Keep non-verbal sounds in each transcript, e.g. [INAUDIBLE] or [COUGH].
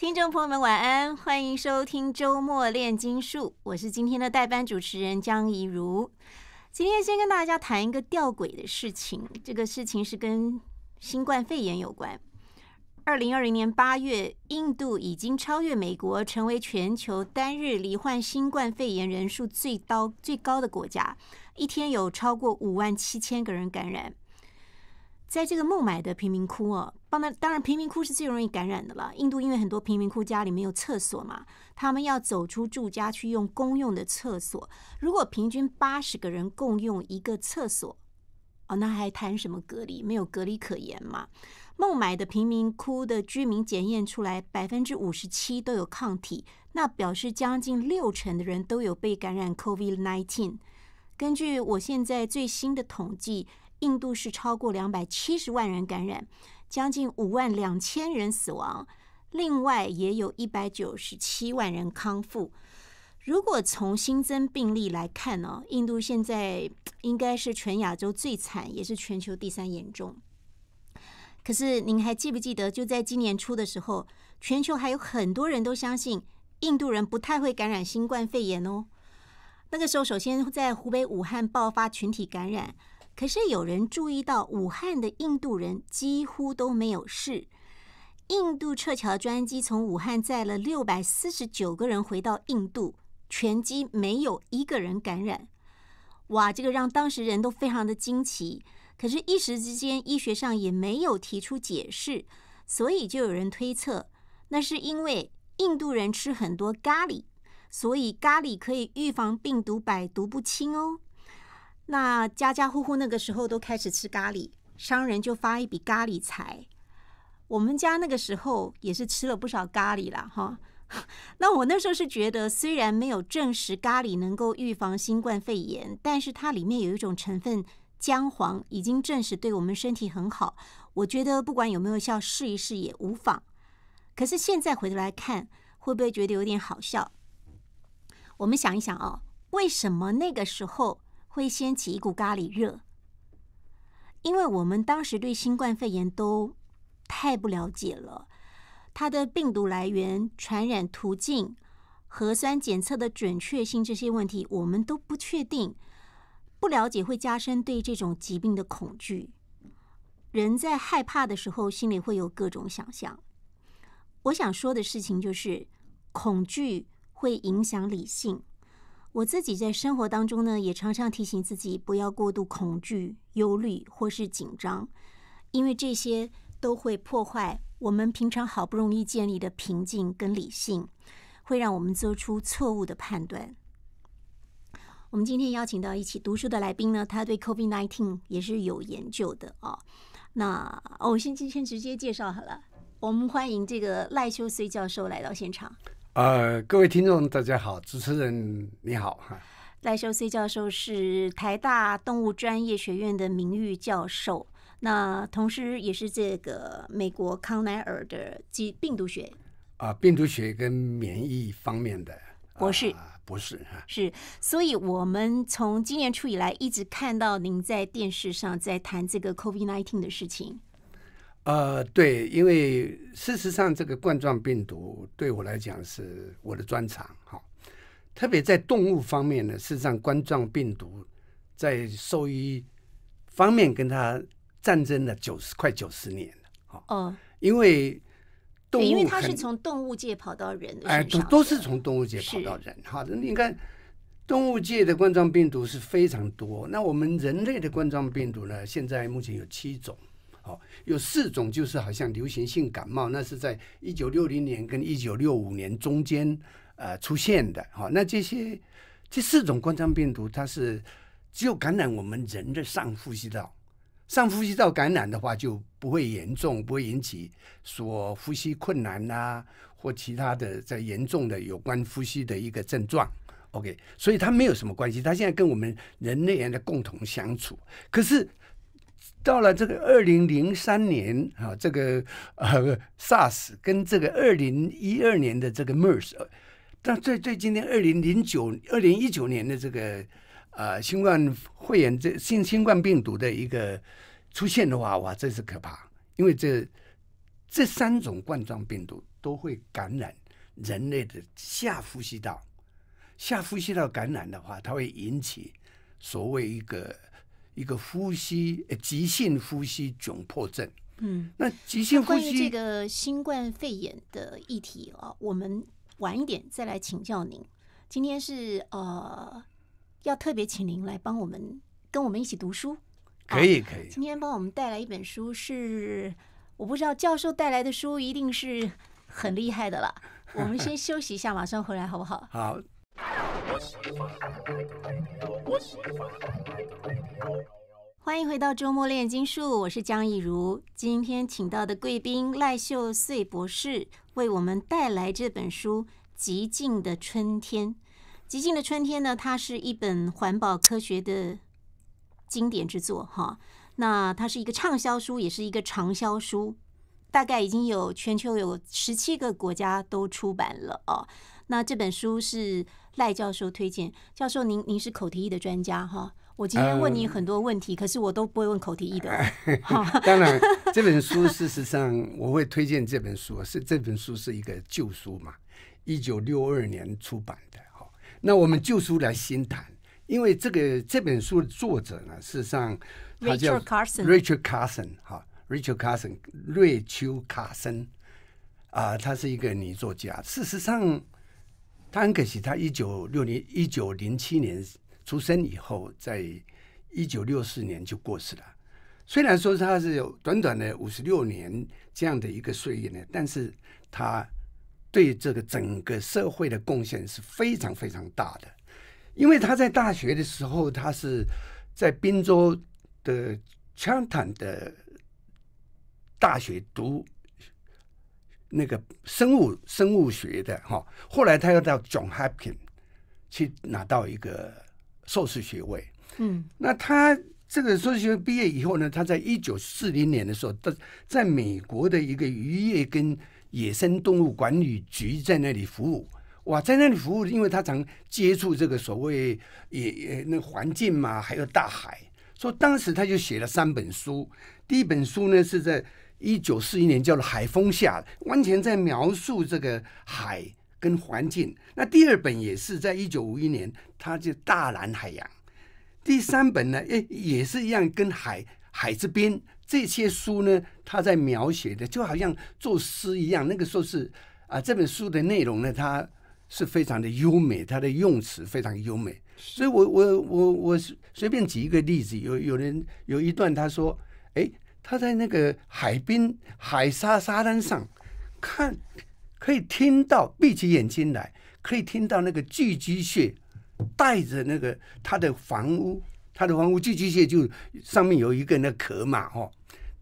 听众朋友们，晚安，欢迎收听周末炼金术，我是今天的代班主持人江怡如。今天先跟大家谈一个吊诡的事情，这个事情是跟新冠肺炎有关。二零二零年八月，印度已经超越美国，成为全球单日罹患新冠肺炎人数最高最高的国家，一天有超过五万七千个人感染。在这个孟买的贫民窟哦，帮他当然贫民窟是最容易感染的了。印度因为很多贫民窟家里没有厕所嘛，他们要走出住家去用公用的厕所。如果平均八十个人共用一个厕所，哦，那还谈什么隔离？没有隔离可言嘛。孟买的贫民窟的居民检验出来百分之五十七都有抗体，那表示将近六成的人都有被感染 COVID nineteen。根据我现在最新的统计。印度是超过两百七十万人感染，将近五万两千人死亡，另外也有一百九十七万人康复。如果从新增病例来看呢，印度现在应该是全亚洲最惨，也是全球第三严重。可是您还记不记得，就在今年初的时候，全球还有很多人都相信印度人不太会感染新冠肺炎哦。那个时候，首先在湖北武汉爆发群体感染。可是有人注意到，武汉的印度人几乎都没有事。印度撤侨专机从武汉载了六百四十九个人回到印度，全机没有一个人感染。哇，这个让当时人都非常的惊奇。可是，一时之间医学上也没有提出解释，所以就有人推测，那是因为印度人吃很多咖喱，所以咖喱可以预防病毒，百毒不侵哦。那家家户户那个时候都开始吃咖喱，商人就发一笔咖喱财。我们家那个时候也是吃了不少咖喱了哈。[LAUGHS] 那我那时候是觉得，虽然没有证实咖喱能够预防新冠肺炎，但是它里面有一种成分姜黄，已经证实对我们身体很好。我觉得不管有没有效，试一试也无妨。可是现在回头来看，会不会觉得有点好笑？我们想一想哦，为什么那个时候？会掀起一股咖喱热，因为我们当时对新冠肺炎都太不了解了，它的病毒来源、传染途径、核酸检测的准确性这些问题，我们都不确定，不了解会加深对这种疾病的恐惧。人在害怕的时候，心里会有各种想象。我想说的事情就是，恐惧会影响理性。我自己在生活当中呢，也常常提醒自己不要过度恐惧、忧虑或是紧张，因为这些都会破坏我们平常好不容易建立的平静跟理性，会让我们做出错误的判断。我们今天邀请到一起读书的来宾呢，他对 COVID-19 也是有研究的啊。那我先今天直接介绍好了，我们欢迎这个赖修穗教授来到现场。呃，各位听众，大家好，主持人你好哈。赖秀 C 教授是台大动物专业学院的名誉教授，那同时也是这个美国康奈尔的基病毒学啊，病毒学跟免疫方面的博士，博士哈。是，所以我们从今年初以来，一直看到您在电视上在谈这个 COVID-19 的事情。呃，对，因为事实上，这个冠状病毒对我来讲是我的专长，哈。特别在动物方面呢，事实上，冠状病毒在兽医方面跟它战争了九十快九十年了，哈。因为动物，因为它是从动物界跑到人的身上，都是从动物界跑到人哈。你看，动物界的冠状病毒是非常多，那我们人类的冠状病毒呢，现在目前有七种。有四种，就是好像流行性感冒，那是在一九六零年跟一九六五年中间呃出现的。好，那这些这四种冠状病毒，它是只有感染我们人的上呼吸道，上呼吸道感染的话就不会严重，不会引起说呼吸困难啊或其他的在严重的有关呼吸的一个症状。OK，所以它没有什么关系，它现在跟我们人类人的共同相处，可是。到了这个二零零三年啊，这个呃 SARS 跟这个二零一二年的这个 MERS，但最最今天二零零九二零一九年的这个呃新冠肺炎这新新冠病毒的一个出现的话，哇，真是可怕，因为这这三种冠状病毒都会感染人类的下呼吸道，下呼吸道感染的话，它会引起所谓一个。一个呼吸呃，急性呼吸窘迫症。嗯，那急性呼吸这个新冠肺炎的议题啊，我们晚一点再来请教您。今天是呃，要特别请您来帮我们跟我们一起读书。可以可以。今天帮我们带来一本书，是我不知道教授带来的书一定是很厉害的了。我们先休息一下，马上回来好不好？好。欢迎回到周末炼金术，我是江逸如。今天请到的贵宾赖秀穗博士为我们带来这本书《极静的春天》。《极静的春天》呢，它是一本环保科学的经典之作。哈，那它是一个畅销书，也是一个长销书，大概已经有全球有十七个国家都出版了哦。那这本书是。赖教授推荐教授，您您是口蹄疫的专家哈。我今天问你很多问题，可是我都不会问口蹄疫的。[LAUGHS] [LAUGHS] 当然，这本书事实上我会推荐这本书，是这本书是一个旧书嘛，一九六二年出版的哈。那我们旧书来新谈，因为这个这本书的作者呢，事实上，Richard Carson，Richard Carson，哈，Richard Carson，瑞秋卡森，啊，他是一个女作家，事实上。他很可惜，他一九六零一九零七年出生以后，在一九六四年就过世了。虽然说他是有短短的五十六年这样的一个岁月呢，但是他对这个整个社会的贡献是非常非常大的。因为他在大学的时候，他是在滨州的枪坦的大学读。那个生物生物学的哈，后来他又到 John h a p k i n 去拿到一个硕士学位。嗯，那他这个硕士学位毕业以后呢，他在一九四零年的时候，在在美国的一个渔业跟野生动物管理局在那里服务。哇，在那里服务，因为他常接触这个所谓也也那环境嘛，还有大海。所以当时他就写了三本书，第一本书呢是在。一九四一年叫做《海风下》，完全在描述这个海跟环境。那第二本也是在一九五一年，它叫《大蓝海洋》。第三本呢，也也是一样，跟海海之边这些书呢，他在描写的就好像作诗一样。那个时候是啊，这本书的内容呢，它是非常的优美，它的用词非常优美。所以我我我我随便举一个例子，有有人有一段他说，哎。他在那个海滨海沙沙滩上，看可以听到，闭起眼睛来可以听到那个巨居蟹带着那个他的房屋，他的房屋巨居蟹就上面有一个那壳嘛，哦，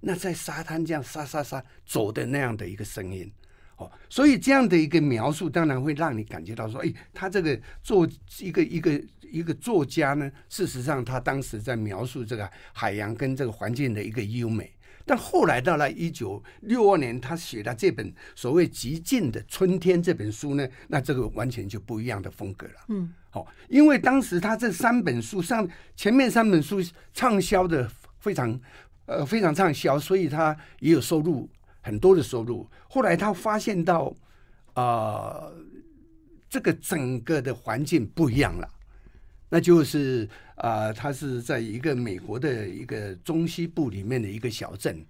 那在沙滩这样沙沙沙走的那样的一个声音，哦，所以这样的一个描述当然会让你感觉到说，哎，他这个做一个一个。一个作家呢，事实上他当时在描述这个海洋跟这个环境的一个优美，但后来到了一九六二年，他写的这本所谓极尽的春天这本书呢，那这个完全就不一样的风格了。嗯，好，因为当时他这三本书上前面三本书畅销的非常呃非常畅销，所以他也有收入很多的收入。后来他发现到啊，这个整个的环境不一样了。那就是啊，他是在一个美国的一个中西部里面的一个小镇，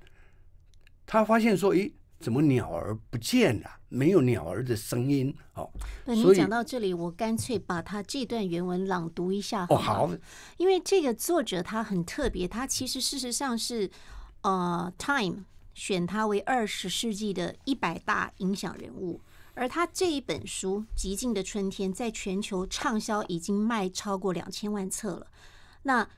他发现说，诶，怎么鸟儿不见了？没有鸟儿的声音哦。对，你讲到这里，我干脆把他这段原文朗读一下。哦，好。因为这个作者他很特别，他其实事实上是呃，《Time》选他为二十世纪的一百大影响人物。而他这一本书《极尽的春天》在全球畅销，已经卖超过两千万册了。那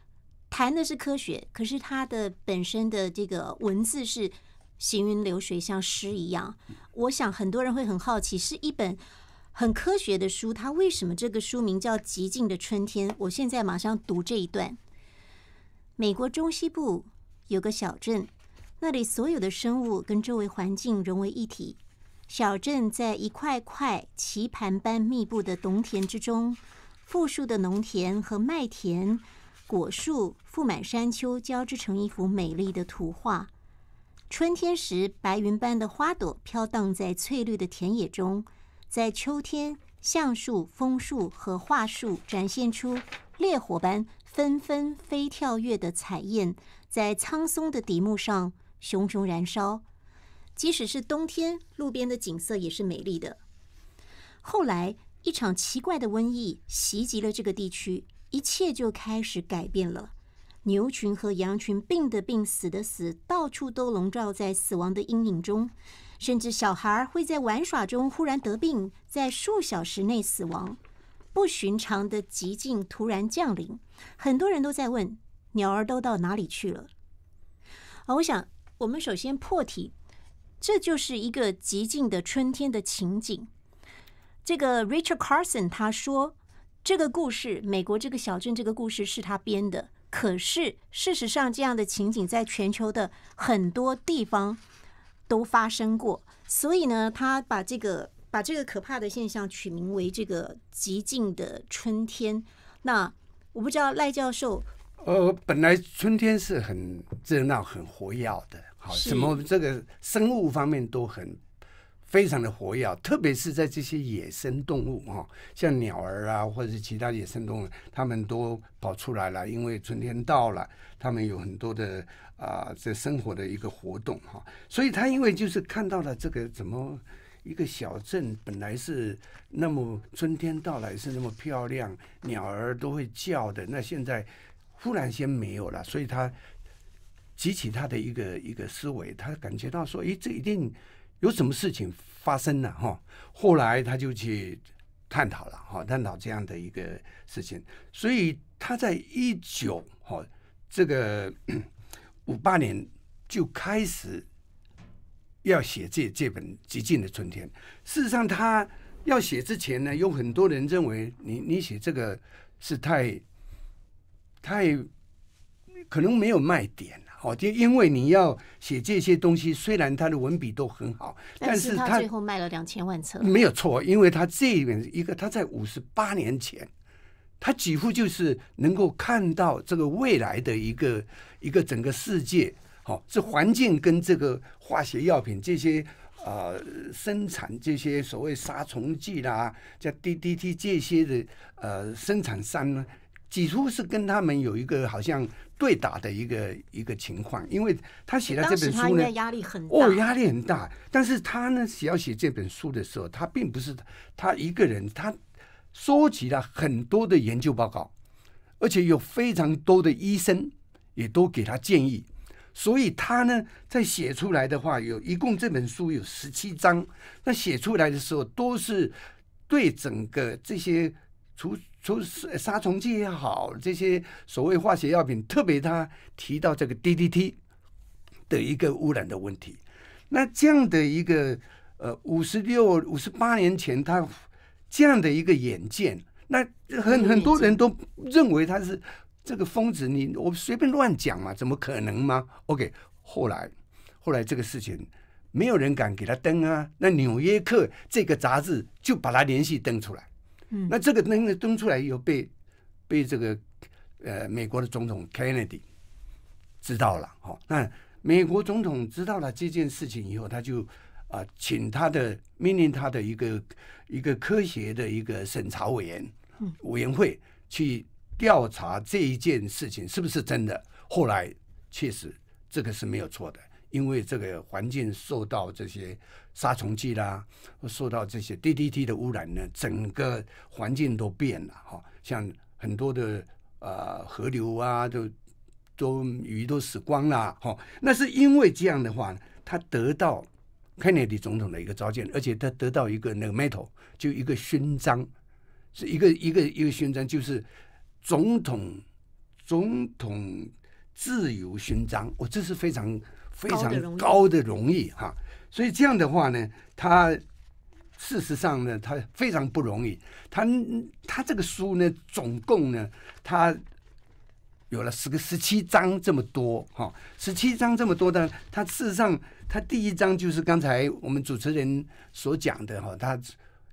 谈的是科学，可是他的本身的这个文字是行云流水，像诗一样。我想很多人会很好奇，是一本很科学的书，它为什么这个书名叫《极尽的春天》？我现在马上读这一段：美国中西部有个小镇，那里所有的生物跟周围环境融为一体。小镇在一块块棋盘般密布的农田之中，富庶的农田和麦田、果树覆满山丘，交织成一幅美丽的图画。春天时，白云般的花朵飘荡在翠绿的田野中；在秋天，橡树、枫树和桦树展现出烈火般纷纷飞跳跃的彩焰，在苍松的底幕上熊熊燃烧。即使是冬天，路边的景色也是美丽的。后来，一场奇怪的瘟疫袭击了这个地区，一切就开始改变了。牛群和羊群，病的病，死的死，到处都笼罩在死亡的阴影中。甚至小孩会在玩耍中忽然得病，在数小时内死亡。不寻常的极境突然降临，很多人都在问：鸟儿都到哪里去了？啊，我想，我们首先破题。这就是一个极尽的春天的情景。这个 Richard Carson 他说，这个故事，美国这个小镇这个故事是他编的。可是事实上，这样的情景在全球的很多地方都发生过。所以呢，他把这个把这个可怕的现象取名为“这个极尽的春天”。那我不知道赖教授，呃，本来春天是很热闹、很活跃的。好，怎么这个生物方面都很非常的活跃，特别是在这些野生动物哈，像鸟儿啊，或者是其他野生动物，他们都跑出来了，因为春天到了，他们有很多的啊，这生活的一个活动哈。所以他因为就是看到了这个怎么一个小镇本来是那么春天到来是那么漂亮，鸟儿都会叫的，那现在忽然先没有了，所以他。激起他的一个一个思维，他感觉到说：“诶，这一定有什么事情发生了哈。”后来他就去探讨了哈，探讨这样的一个事情。所以他在一九哈这个五八年就开始要写这这本《极尽的春天》。事实上，他要写之前呢，有很多人认为你你写这个是太太可能没有卖点了。好，就因为你要写这些东西，虽然他的文笔都很好，但是他最后卖了两千万册，没有错。因为他这里一个，他在五十八年前，他几乎就是能够看到这个未来的一个一个整个世界。好，是环境跟这个化学药品这些呃生产这些所谓杀虫剂啦，叫 DDT 这些的呃生产商呢。几乎是跟他们有一个好像对打的一个一个情况，因为他写了这本书呢，哦，压力很大。但是他呢，想要写这本书的时候，他并不是他一个人，他收集了很多的研究报告，而且有非常多的医生也都给他建议。所以他呢，在写出来的话，有一共这本书有十七章，那写出来的时候都是对整个这些除。除杀虫剂也好，这些所谓化学药品，特别他提到这个 DDT 的一个污染的问题。那这样的一个呃五十六、五十八年前，他这样的一个眼见，那很很多人都认为他是这个疯子，你我随便乱讲嘛？怎么可能吗？OK，后来后来这个事情没有人敢给他登啊。那《纽约客》这个杂志就把他联系登出来。那这个登登出来以后，被被这个呃美国的总统 Kennedy 知道了，哈。那美国总统知道了这件事情以后，他就啊请他的命令他的一个一个科学的一个审查委员委员会去调查这一件事情是不是真的。后来确实这个是没有错的。因为这个环境受到这些杀虫剂啦，受到这些 DDT 的污染呢，整个环境都变了哈。像很多的呃河流啊，都都鱼都死光了哈。那是因为这样的话，他得到 Kennedy 总统的一个召见，而且他得到一个那个 metal，就一个勋章，是一个一个一个勋章，就是总统总统自由勋章。我这是非常。非常高的荣誉哈，所以这样的话呢，他事实上呢，他非常不容易。他他这个书呢，总共呢，他有了十个十七章这么多哈，十七章这么多的。他事实上，他第一章就是刚才我们主持人所讲的哈，他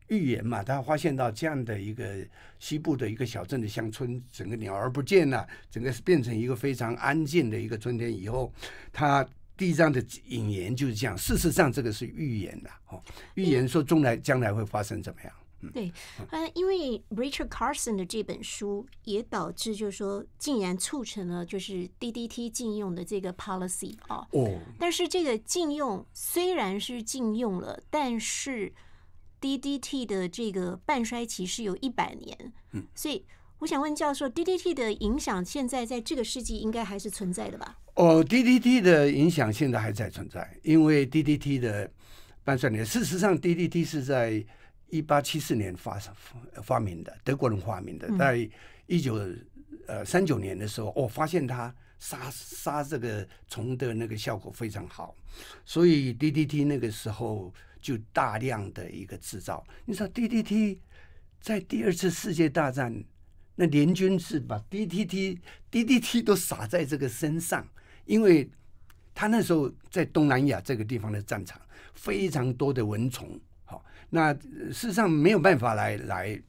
预言嘛，他发现到这样的一个西部的一个小镇的乡村，整个鸟儿不见了，整个是变成一个非常安静的一个春天以后，他。第一章的引言就是样。事实上这个是预言的哦，预言说将来将来会发生怎么样？对，嗯，因为 Richard Carson 的这本书也导致，就是说竟然促成了就是 DDT 禁用的这个 policy 啊。哦。但是这个禁用虽然是禁用了，但是 DDT 的这个半衰期是有一百年，嗯，所以。我想问教授，D D T 的影响现在在这个世纪应该还是存在的吧？哦，D D T 的影响现在还在存在，因为 D D T 的半衰年，事实上，D D T 是在一八七四年发发明的，德国人发明的。在一九呃三九年的时候，我发现它杀杀这个虫的那个效果非常好，所以 D D T 那个时候就大量的一个制造。你知道 D D T 在第二次世界大战。那联军是把 D T T D D T 都撒在这个身上，因为他那时候在东南亚这个地方的战场，非常多的蚊虫，好，那事实上没有办法来来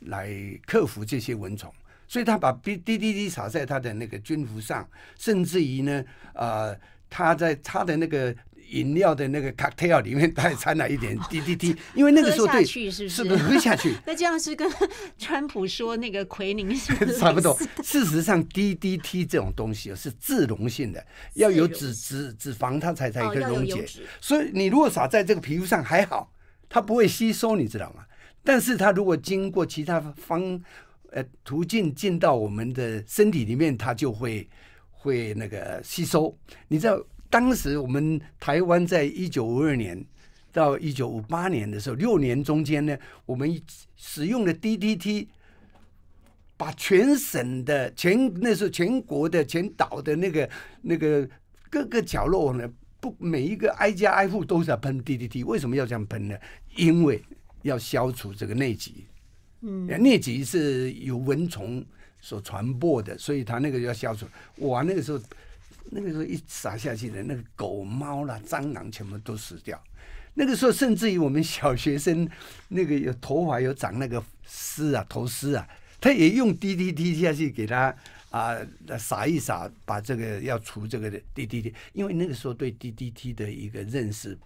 来克服这些蚊虫，所以他把 D D D D 撒在他的那个军服上，甚至于呢，啊，他在他的那个。饮料的那个 cocktail 里面它掺了一点 DDT，因为那个时候对，是不是喝下去？[LAUGHS] 那这样是跟川普说那个奎宁 [LAUGHS] 差不多。事实上，DDT 这种东西是脂溶性的，要有脂脂脂肪它才才可以溶解。所以你如果撒在这个皮肤上还好，它不会吸收，你知道吗？但是它如果经过其他方呃途径进到我们的身体里面，它就会会那个吸收，你知道。当时我们台湾在一九五二年到一九五八年的时候，六年中间呢，我们使用的 DDT 把全省的全 [LAUGHS] 那时候全国的全岛的那个那个各个角落呢，不每一个挨家挨户都是要喷 DDT。为什么要这样喷呢？因为要消除这个疟疾。嗯，疟疾是由蚊虫所传播的，所以它那个要消除。我那个时候。那个时候一撒下去呢，那个狗猫啦、蟑螂全部都死掉。那个时候甚至于我们小学生那个有头发有长那个丝啊、头丝啊，他也用 DDT 下去给他啊撒一撒，把这个要除这个的 DDT。因为那个时候对 DDT 的一个认识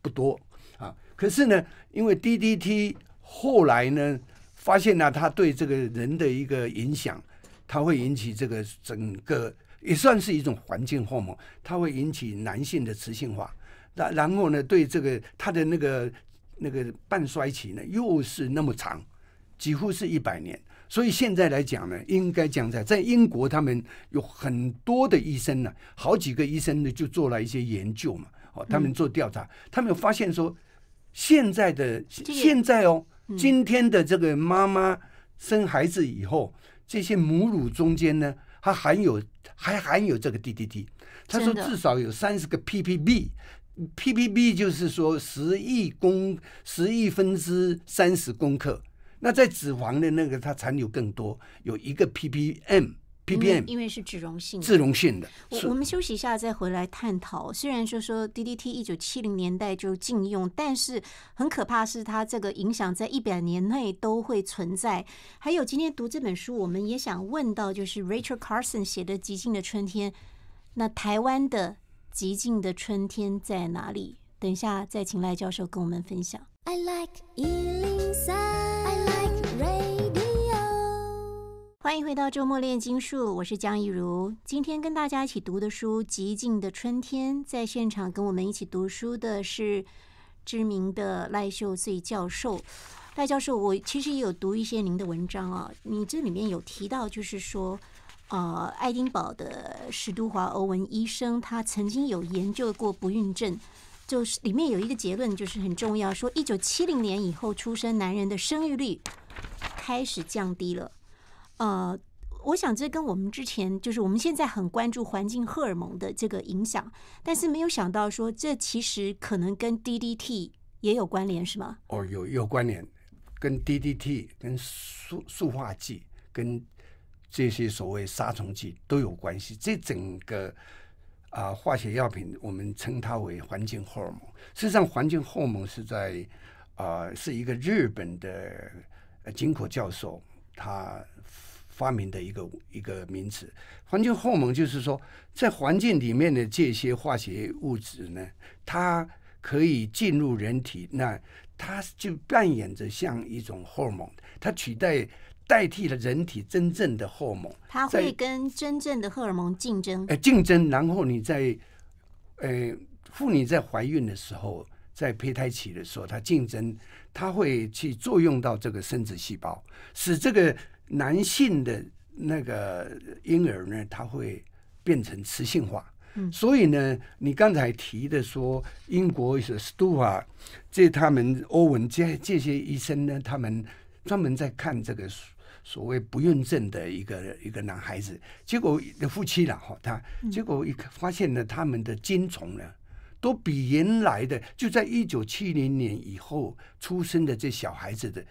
不多啊，可是呢，因为 DDT 后来呢发现呢，它对这个人的一个影响，它会引起这个整个。也算是一种环境 h o 它会引起男性的雌性化，那然后呢，对这个它的那个那个半衰期呢又是那么长，几乎是一百年。所以现在来讲呢，应该讲在在英国他们有很多的医生呢，好几个医生呢就做了一些研究嘛，哦，他们做调查，他们发现说现在的现在哦，今天的这个妈妈生孩子以后，这些母乳中间呢。它含有，还含有这个 DDT，他说至少有三十个 ppb，ppb 就是说十亿公十亿分之三十公克，那在脂肪的那个它残留更多，有一个 ppm。因为因为是脂溶性的，脂溶性的。我我们休息一下再回来探讨。虽然说说 DDT 一九七零年代就禁用，但是很可怕，是它这个影响在一百年内都会存在。还有今天读这本书，我们也想问到，就是 Rachel Carson 写的《极静的春天》，那台湾的《极静的春天》在哪里？等一下再请赖教授跟我们分享。I like 欢迎回到周末炼金术，我是江一如。今天跟大家一起读的书《寂静的春天》。在现场跟我们一起读书的是知名的赖秀穗教授。赖教授，我其实也有读一些您的文章啊。你这里面有提到，就是说，呃，爱丁堡的史都华·欧文医生他曾经有研究过不孕症，就是里面有一个结论就是很重要，说一九七零年以后出生男人的生育率开始降低了。呃，我想这跟我们之前就是我们现在很关注环境荷尔蒙的这个影响，但是没有想到说这其实可能跟 DDT 也有关联，是吗？哦，有有关联，跟 DDT、跟塑塑化剂、跟这些所谓杀虫剂都有关系。这整个啊，化学药品我们称它为环境荷尔蒙。事实上，环境荷尔蒙是在啊，是一个日本的金口教授他。发明的一个一个名词，环境荷尔蒙就是说，在环境里面的这些化学物质呢，它可以进入人体，那它就扮演着像一种荷尔蒙，它取代代替了人体真正的荷尔蒙。它会跟真正的荷尔蒙竞争？哎，竞争。然后你在，呃，妇女在怀孕的时候，在胚胎期的时候，它竞争，它会去作用到这个生殖细胞，使这个。男性的那个婴儿呢，他会变成雌性化。所以呢，你刚才提的说，英国的 s t e w a r 这他们欧文这这些医生呢，他们专门在看这个所谓不孕症的一个一个男孩子，结果的夫妻了哈，他结果一发现呢，他们的精虫呢，都比原来的就在一九七零年以后出生的这小孩子的。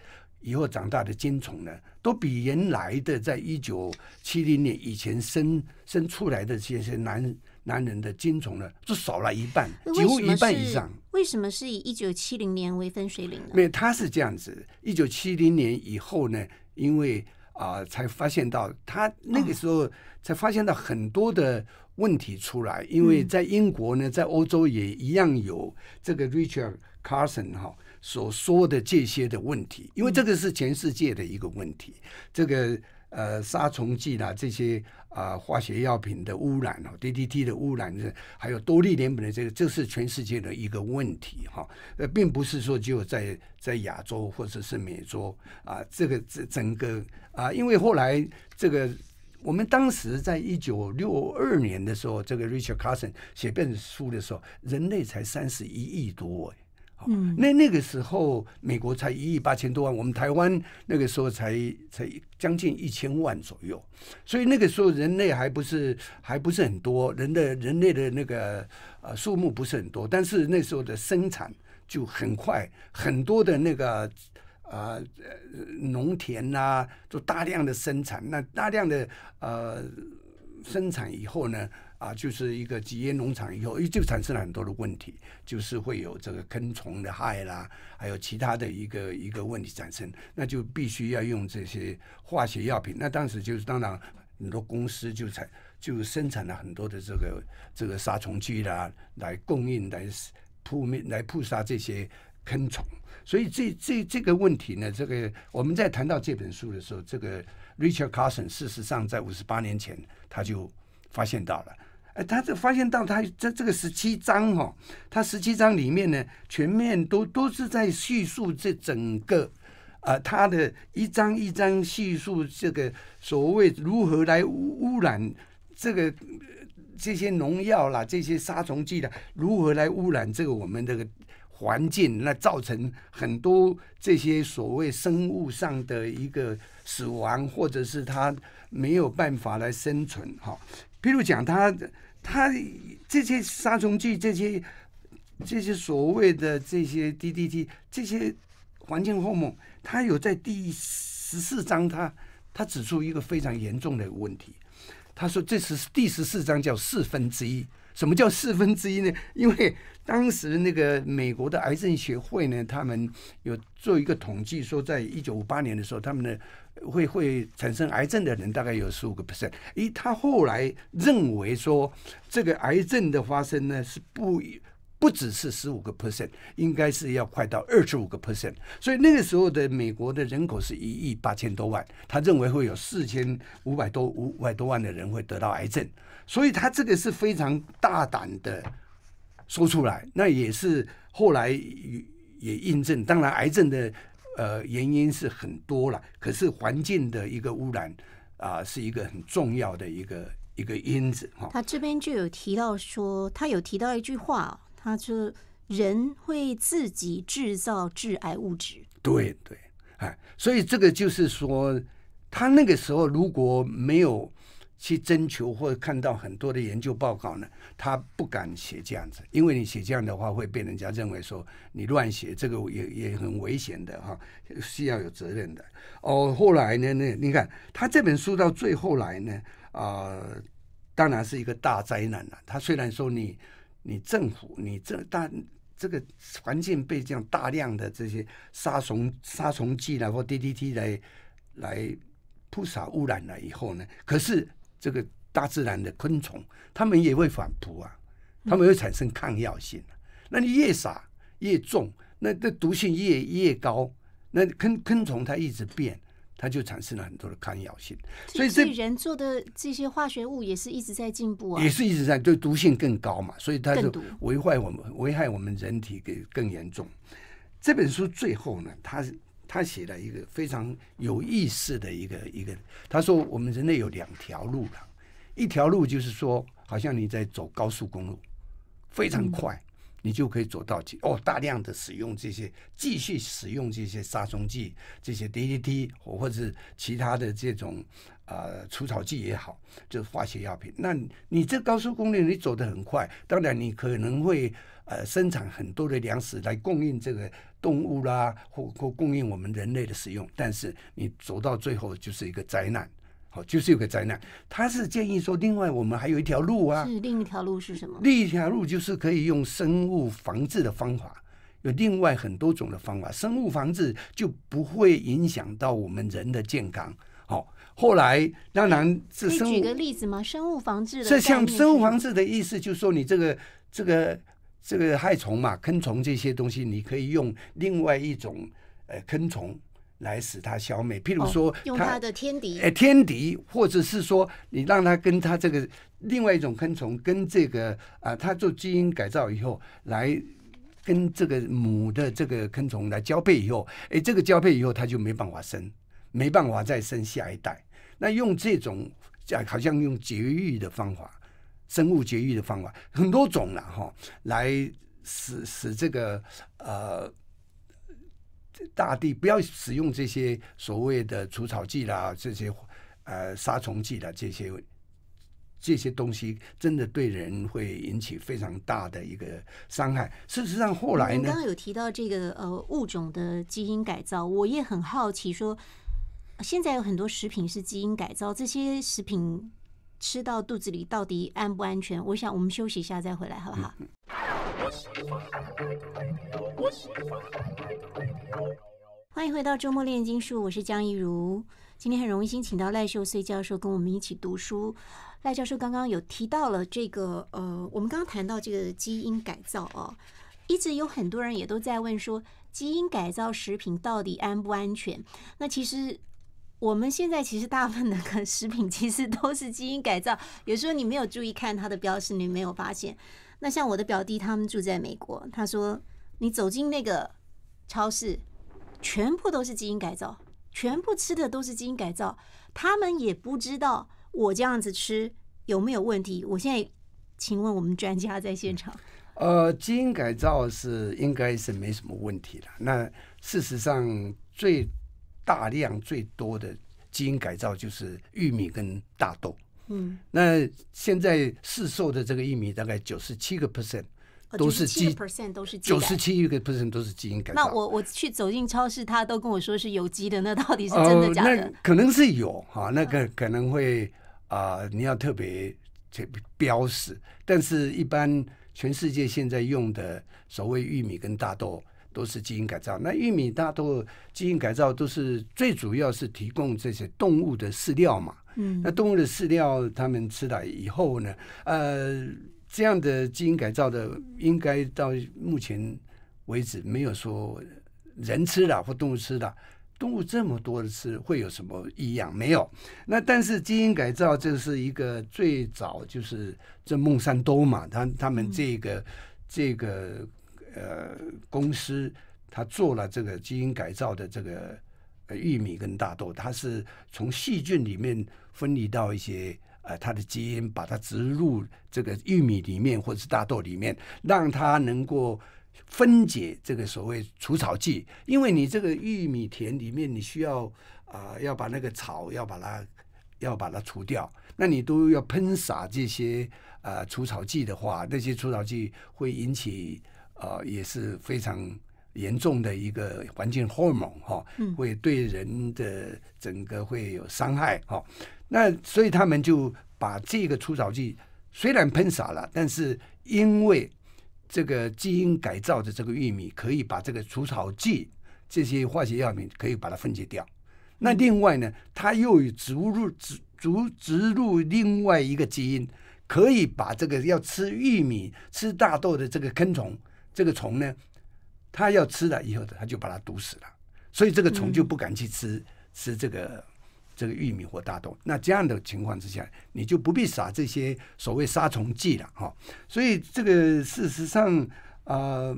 以后长大的精虫呢，都比原来的在一九七零年以前生生出来的这些男男人的精虫呢，就少了一半，几乎一半以上。为什么是以一九七零年为分水岭呢？没有，他是这样子，一九七零年以后呢，因为啊，才发现到他那个时候才发现到很多的问题出来，因为在英国呢，在欧洲也一样有这个 Richard Carson 哈。所说的这些的问题，因为这个是全世界的一个问题。这个呃，杀虫剂啦，这些啊，化学药品的污染哦，DDT 的污染还有多氯联苯的这个，这是全世界的一个问题哈。呃，并不是说只有在在亚洲或者是美洲啊，这个整整个啊，因为后来这个我们当时在一九六二年的时候，这个 Richard Carson 写这本书的时候，人类才三十一亿多。嗯，那那个时候美国才一亿八千多万，我们台湾那个时候才才将近一千万左右，所以那个时候人类还不是还不是很多，人的人类的那个呃数目不是很多，但是那时候的生产就很快，很多的那个呃农田呐就大量的生产，那大量的呃生产以后呢。啊，就是一个集烟农场以后，哎，就产生了很多的问题，就是会有这个昆虫的害啦，还有其他的一个一个问题产生，那就必须要用这些化学药品。那当时就是，当然很多公司就产就生产了很多的这个这个杀虫剂啦，来供应来扑灭、来扑杀这些昆虫。所以这这这个问题呢，这个我们在谈到这本书的时候，这个 Richard Carson 事实上在五十八年前他就发现到了。哎，他这发现到他这这个十七章哈，他十七章里面呢，全面都都是在叙述这整个，呃，他的一章一章叙述这个所谓如何来污染这个这些农药啦、这些杀虫剂的如何来污染这个我们这个环境，那造成很多这些所谓生物上的一个死亡，或者是他没有办法来生存哈。譬如讲他。他这些杀虫剂，这些这些所谓的这些 DDT，这些环境后梦，他有在第十四章，他他指出一个非常严重的问题。他说：“这是第十四章，叫四分之一。什么叫四分之一呢？因为当时那个美国的癌症协会呢，他们有做一个统计，说在一九五八年的时候，他们的会会产生癌症的人大概有十五个 percent。诶，他后来认为说，这个癌症的发生呢是不不只是十五个 percent，应该是要快到二十五个 percent。所以那个时候的美国的人口是一亿八千多万，他认为会有四千五百多五百多万的人会得到癌症。所以他这个是非常大胆的说出来，那也是后来也印证。当然，癌症的呃原因是很多了，可是环境的一个污染啊，是一个很重要的一个一个因子。哈，他这边就有提到说，他有提到一句话。他就人会自己制造致癌物质，对对，哎，所以这个就是说，他那个时候如果没有去征求或者看到很多的研究报告呢，他不敢写这样子，因为你写这样的话会被人家认为说你乱写，这个也也很危险的哈，是要有责任的。哦，后来呢，那你看他这本书到最后来呢，啊，当然是一个大灾难了。他虽然说你。你政府，你这大这个环境被这样大量的这些杀虫杀虫剂啦或 DDT 来来扑洒污染了以后呢，可是这个大自然的昆虫，它们也会反扑啊，它们会产生抗药性。那你越洒越重，那这毒性越越高，那昆昆虫它一直变。它就产生了很多的抗药性，所以这人做的这些化学物也是一直在进步啊，也是一直在对毒性更高嘛，所以它就危害我们危害我们人体更更严重。这本书最后呢，他他写了一个非常有意思的一个一个，他说我们人类有两条路了，一条路就是说，好像你在走高速公路，非常快。你就可以走到哦，大量的使用这些，继续使用这些杀虫剂、这些 DDT 或者是其他的这种啊除草剂也好，就是化学药品。那你你这高速公路你走的很快，当然你可能会呃生产很多的粮食来供应这个动物啦，或或供应我们人类的使用。但是你走到最后就是一个灾难。好，就是有个灾难。他是建议说，另外我们还有一条路啊。是另一条路是什么？另一条路就是可以用生物防治的方法，有另外很多种的方法。生物防治就不会影响到我们人的健康。好，后来当然这生举个例子吗？生物防治的这像生物防治的意思，就是说你这个这个这个害虫嘛，坑虫这些东西，你可以用另外一种呃坑虫。来使它消灭，譬如说，用它的天敌，哎，天敌，或者是说，你让它跟它这个另外一种昆虫，跟这个啊，它做基因改造以后，来跟这个母的这个昆虫来交配以后，哎，这个交配以后，它就没办法生，没办法再生下一代。那用这种啊，好像用绝育的方法，生物绝育的方法很多种了哈，来使使这个呃。大地不要使用这些所谓的除草剂啦，这些呃杀虫剂啦，这些这些东西，真的对人会引起非常大的一个伤害。事实上，后来呢？刚刚有提到这个呃物种的基因改造，我也很好奇说，现在有很多食品是基因改造，这些食品。吃到肚子里到底安不安全？我想我们休息一下再回来，好不好？欢迎回到周末炼金术，我是江一如。今天很荣幸请到赖秀穗教授跟我们一起读书。赖教授刚刚有提到了这个，呃，我们刚刚谈到这个基因改造啊，一直有很多人也都在问说，基因改造食品到底安不安全？那其实。我们现在其实大部分的食品其实都是基因改造，有时候你没有注意看它的标识，你没有发现。那像我的表弟他们住在美国，他说你走进那个超市，全部都是基因改造，全部吃的都是基因改造，他们也不知道我这样子吃有没有问题。我现在请问我们专家在现场，呃，基因改造是应该是没什么问题的。那事实上最。大量最多的基因改造就是玉米跟大豆。嗯，那现在市售的这个玉米大概九十七个 percent 都是基因，percent 都是九十七一个 percent 都是基因改造。那我我去走进超市，他都跟我说是有机的，那到底是真的假的？那可能是有哈，那个可能会啊，你要特别标示。但是一般全世界现在用的所谓玉米跟大豆。都是基因改造，那玉米大豆基因改造都是最主要是提供这些动物的饲料嘛？嗯，那动物的饲料他们吃了以后呢？呃，这样的基因改造的应该到目前为止没有说人吃了或动物吃了，动物这么多的吃会有什么异样？没有。那但是基因改造这是一个最早就是这孟山都嘛，他他们这个这个。呃，公司他做了这个基因改造的这个玉米跟大豆，它是从细菌里面分离到一些呃它的基因，把它植入这个玉米里面或者是大豆里面，让它能够分解这个所谓除草剂。因为你这个玉米田里面你需要啊要把那个草要把它要把它除掉，那你都要喷洒这些啊除草剂的话，那些除草剂会引起。呃，也是非常严重的一个环境荷尔蒙哈，会对人的整个会有伤害哈。那所以他们就把这个除草剂虽然喷洒了，但是因为这个基因改造的这个玉米，可以把这个除草剂这些化学药品可以把它分解掉。那另外呢，它又植入植植植入另外一个基因，可以把这个要吃玉米、吃大豆的这个昆虫。这个虫呢，它要吃了以后，它就把它毒死了，所以这个虫就不敢去吃吃这个这个玉米或大豆。那这样的情况之下，你就不必撒这些所谓杀虫剂了，哈。所以这个事实上，呃，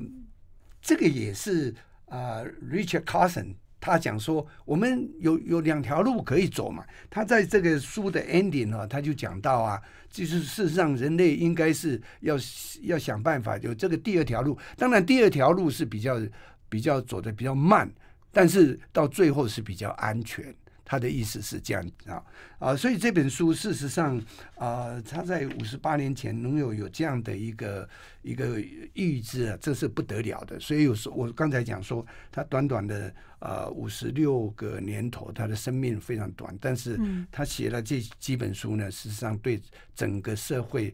这个也是呃，Richard Carson。他讲说，我们有有两条路可以走嘛。他在这个书的 ending 呢，他就讲到啊，就是事实上人类应该是要要想办法有这个第二条路。当然，第二条路是比较比较走的比较慢，但是到最后是比较安全。他的意思是这样啊啊，所以这本书事实上啊，他在五十八年前能有有这样的一个一个预知啊，这是不得了的。所以有时候我刚才讲说，他短短的呃五十六个年头，他的生命非常短，但是他写了这几本书呢，事实上对整个社会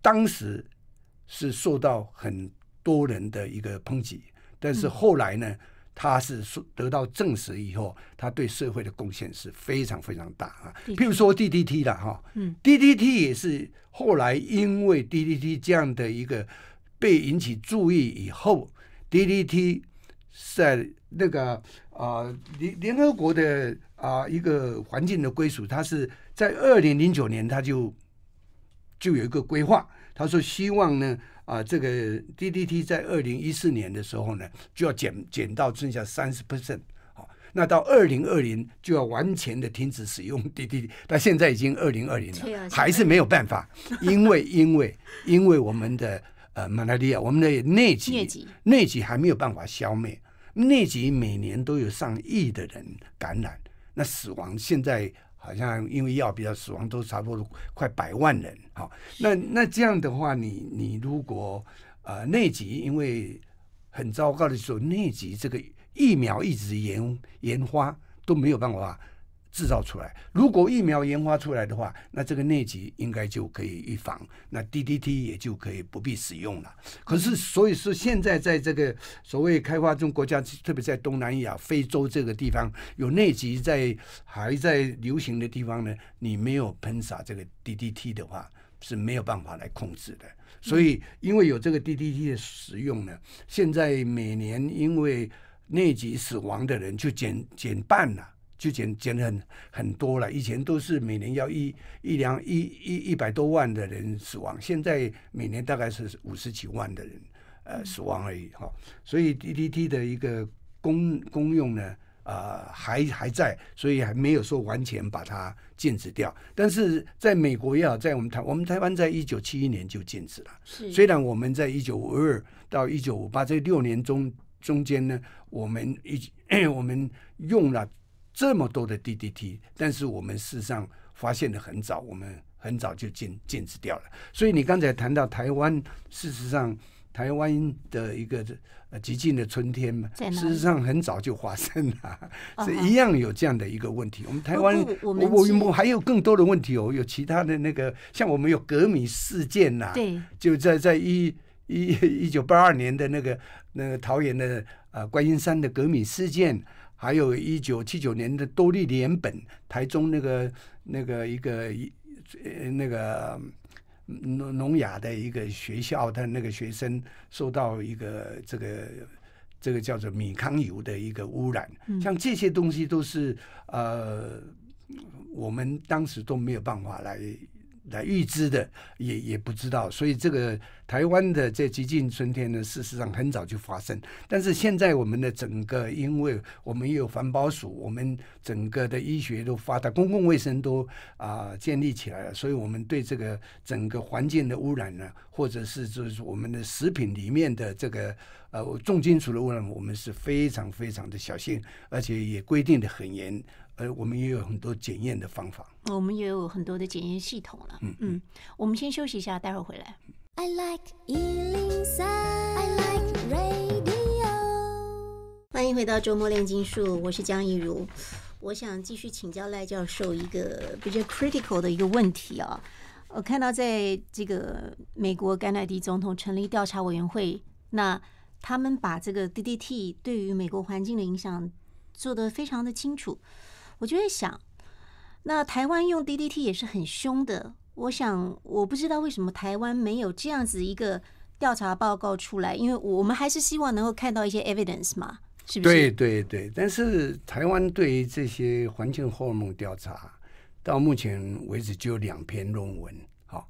当时是受到很多人的一个抨击，但是后来呢？他是得到证实以后，他对社会的贡献是非常非常大啊。譬如说 DDT 的哈，嗯，DDT 也是后来因为 DDT 这样的一个被引起注意以后，DDT 在那个啊联联合国的啊一个环境的归属，它是在二零零九年，他就就有一个规划，他说希望呢。啊，这个 DDT 在二零一四年的时候呢，就要减减到剩下三十 percent，那到二零二零就要完全的停止使用 DDT。[LAUGHS] 但现在已经二零二零了，还是没有办法，因为因为因为我们的呃马拉利亚，我们的内疾内疾还没有办法消灭，内疾每年都有上亿的人感染，那死亡现在。好像因为药比较死亡都差不多快百万人，好，那那这样的话，你你如果呃内急，因为很糟糕的时候内急，这个疫苗一直研研发都没有办法。制造出来，如果疫苗研发出来的话，那这个疟疾应该就可以预防，那 DDT 也就可以不必使用了。可是，所以说现在在这个所谓开发中国家，特别在东南亚、非洲这个地方有疟疾在还在流行的地方呢，你没有喷洒这个 DDT 的话是没有办法来控制的。所以，因为有这个 DDT 的使用呢，现在每年因为疟疾死亡的人就减减半了。就减减很很多了，以前都是每年要一一两一一一百多万的人死亡，现在每年大概是五十几万的人呃死亡而已哈。所以 DDT 的一个功功用呢啊还还在，所以还没有说完全把它禁止掉。但是在美国也好，在我们台我们台湾在一九七一年就禁止了。是，虽然我们在一九五二到一九五八这六年中中间呢，我们一 [COUGHS] 我们用了。这么多的 DDT，但是我们事实上发现的很早，我们很早就禁禁止掉了。所以你刚才谈到台湾，事实上台湾的一个极尽的春天嘛，事实上很早就发生了，[LAUGHS] 是一样有这样的一个问题。我们台湾，我我我还有更多的问题哦，有其他的那个，像我们有革命事件呐，就在在一一一九八二年的那个那个桃园的呃观音山的革命事件。还有一九七九年的多利联本台中那个那个一个呃那个聋聋哑的一个学校的那个学生受到一个这个这个叫做米糠油的一个污染，像这些东西都是呃我们当时都没有办法来。来预知的也也不知道，所以这个台湾的这“极尽春天”呢，事实上很早就发生。但是现在我们的整个，因为我们有环保署，我们整个的医学都发达，公共卫生都啊建立起来了，所以我们对这个整个环境的污染呢，或者是就是我们的食品里面的这个呃重金属的污染，我们是非常非常的小心，而且也规定的很严。呃，我们也有很多检验的方法，我们也有很多的检验系统了。嗯嗯，我们先休息一下，待会儿回来。I like E L I S A, I like radio。欢迎回到周末炼金术，我是江一如。我想继续请教赖教授一个比较 critical 的一个问题啊。我看到在这个美国甘尼迪总统成立调查委员会，那他们把这个 DDT 对于美国环境的影响做得非常的清楚。我就在想，那台湾用 DDT 也是很凶的。我想，我不知道为什么台湾没有这样子一个调查报告出来，因为我们还是希望能够看到一些 evidence 嘛，是不是？对对对，但是台湾对于这些环境荷尔蒙调查，到目前为止只有两篇论文，好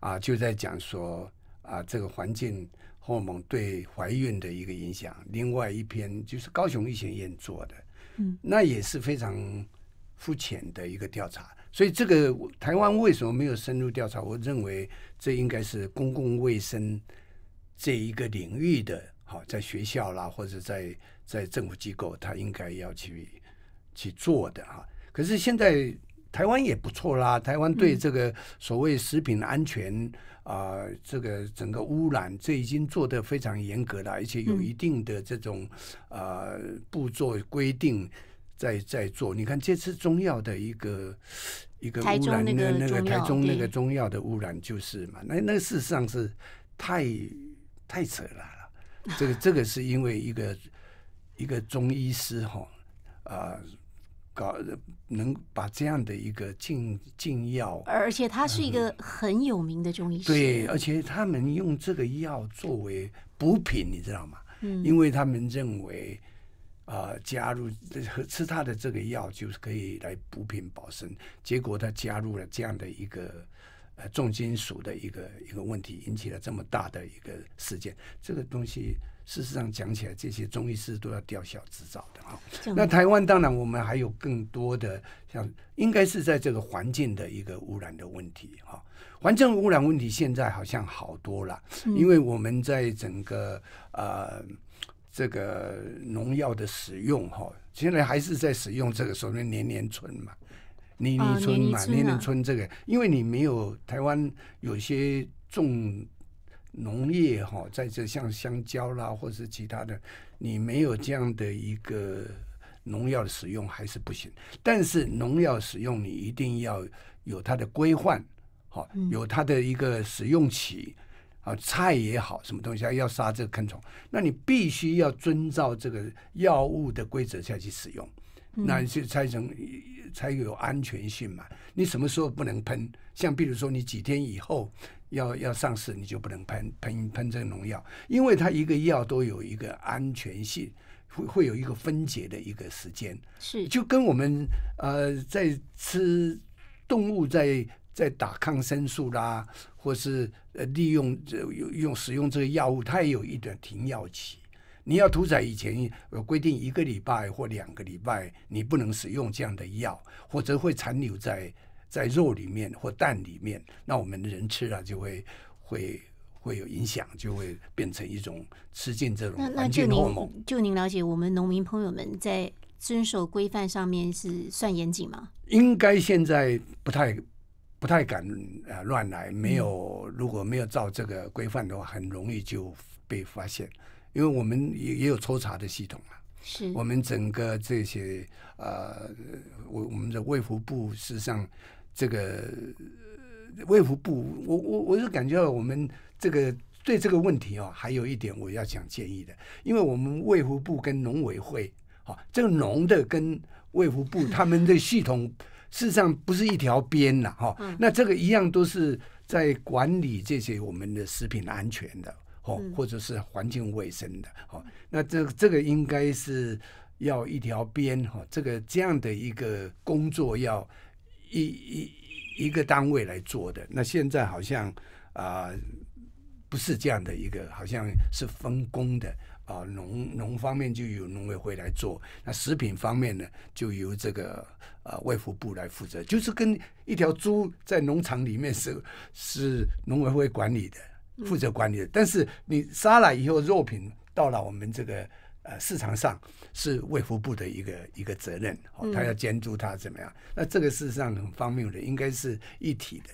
啊，就在讲说啊，这个环境荷尔蒙对怀孕的一个影响。另外一篇就是高雄医学院做的，嗯，那也是非常。肤浅的一个调查，所以这个台湾为什么没有深入调查？我认为这应该是公共卫生这一个领域的，好，在学校啦，或者在在政府机构，他应该要去去做的哈。可是现在台湾也不错啦，台湾对这个所谓食品安全啊，这个整个污染，这已经做得非常严格了，而且有一定的这种啊步骤规定。在在做，你看这次中药的一个一个污染那那个台中那个中药的污染就是嘛，那那事实上是太太扯了这个这个是因为一个一个中医师哈啊搞能把这样的一个禁禁药，而且他是一个很有名的中医师，对，而且他们用这个药作为补品，你知道吗？嗯，因为他们认为。啊，加入吃他的这个药，就是可以来补品保身。结果他加入了这样的一个呃重金属的一个一个问题，引起了这么大的一个事件。这个东西事实上讲起来，这些中医师都要吊销执照的啊。那台湾当然，我们还有更多的像，应该是在这个环境的一个污染的问题哈。环境污染问题现在好像好多了，因为我们在整个呃。这个农药的使用哈，现在还是在使用这个，所谓年年春嘛，年年春嘛，年年春这个，因为你没有台湾有些种农业哈，在这像香蕉啦或是其他的，你没有这样的一个农药的使用还是不行。但是农药使用你一定要有它的规范，好，有它的一个使用期。啊，菜也好，什么东西要要杀这个昆虫，那你必须要遵照这个药物的规则下去使用，那就才能才有安全性嘛。你什么时候不能喷？像比如说，你几天以后要要上市，你就不能喷喷喷这农药，因为它一个药都有一个安全性，会会有一个分解的一个时间，是就跟我们呃在吃动物在。在打抗生素啦，或是呃利用这用使用这个药物，它也有一点停药期。你要屠宰以前，有规定一个礼拜或两个礼拜，你不能使用这样的药，或者会残留在在肉里面或蛋里面。那我们人吃了就会会会有影响，就会变成一种吃进这种环境就您就您了解，我们农民朋友们在遵守规范上面是算严谨吗？应该现在不太。不太敢呃乱来，没有如果没有照这个规范的话，很容易就被发现，因为我们也也有抽查的系统啊。是，我们整个这些啊，我我们的卫福部实际上这个卫福部，我我我是感觉到我们这个对这个问题啊，还有一点我要讲建议的，因为我们卫福部跟农委会，好这个农的跟卫福部他们的系统。事实上不是一条边了哈，那这个一样都是在管理这些我们的食品安全的哦，或者是环境卫生的哦。那这这个应该是要一条边哈，这个这样的一个工作要一一一个单位来做的。那现在好像啊。不是这样的一个，好像是分工的啊，农农方面就由农委会来做，那食品方面呢，就由这个呃卫福部来负责，就是跟一条猪在农场里面是 [LAUGHS] 是农委会管理的，负责管理的。但是你杀了以后肉品到了我们这个呃市场上，是卫福部的一个一个责任，他要监督他怎么样。那这个事实上很方便的应该是一体的。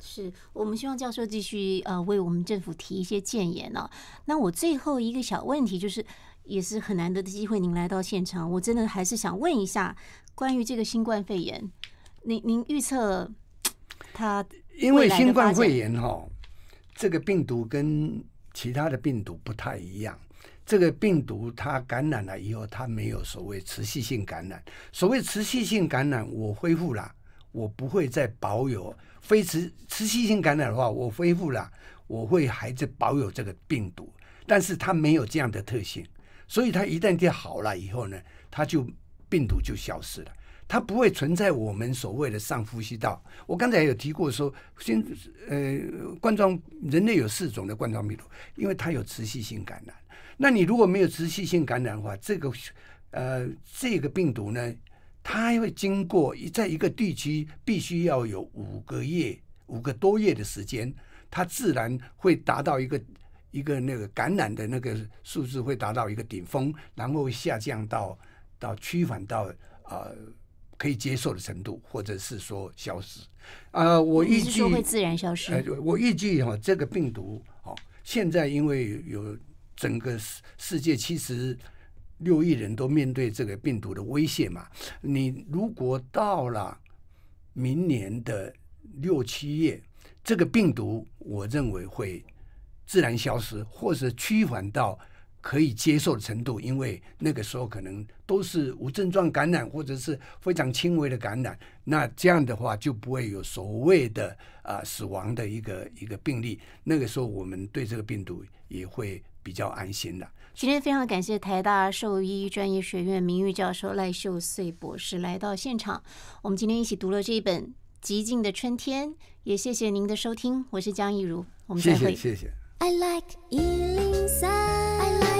是我们希望教授继续呃为我们政府提一些建言呢。那我最后一个小问题就是，也是很难得的机会，您来到现场，我真的还是想问一下关于这个新冠肺炎，您您预测它？因为新冠肺炎哈，这个病毒跟其他的病毒不太一样，这个病毒它感染了以后，它没有所谓持续性感染。所谓持续性感染，我恢复了，我不会再保有。非持持续性感染的话，我恢复了，我会还是保有这个病毒，但是它没有这样的特性，所以它一旦就好了以后呢，它就病毒就消失了，它不会存在我们所谓的上呼吸道。我刚才有提过说，先呃冠状人类有四种的冠状病毒，因为它有持续性感染。那你如果没有持续性感染的话，这个呃这个病毒呢？它会经过一在一个地区，必须要有五个月、五个多月的时间，它自然会达到一个一个那个感染的那个数字会达到一个顶峰，然后下降到到趋缓到啊可以接受的程度，或者是说消失。啊，我预计会自然消失。我预计哈，这个病毒哦，现在因为有整个世世界其实。六亿人都面对这个病毒的威胁嘛？你如果到了明年的六七月，这个病毒我认为会自然消失，或者趋缓到可以接受的程度，因为那个时候可能都是无症状感染，或者是非常轻微的感染。那这样的话就不会有所谓的啊死亡的一个一个病例。那个时候我们对这个病毒也会比较安心的。今天非常感谢台大兽医专业学院名誉教授赖秀穗博士来到现场。我们今天一起读了这一本《极尽的春天》，也谢谢您的收听。我是江一茹，我们再会。谢谢。I like like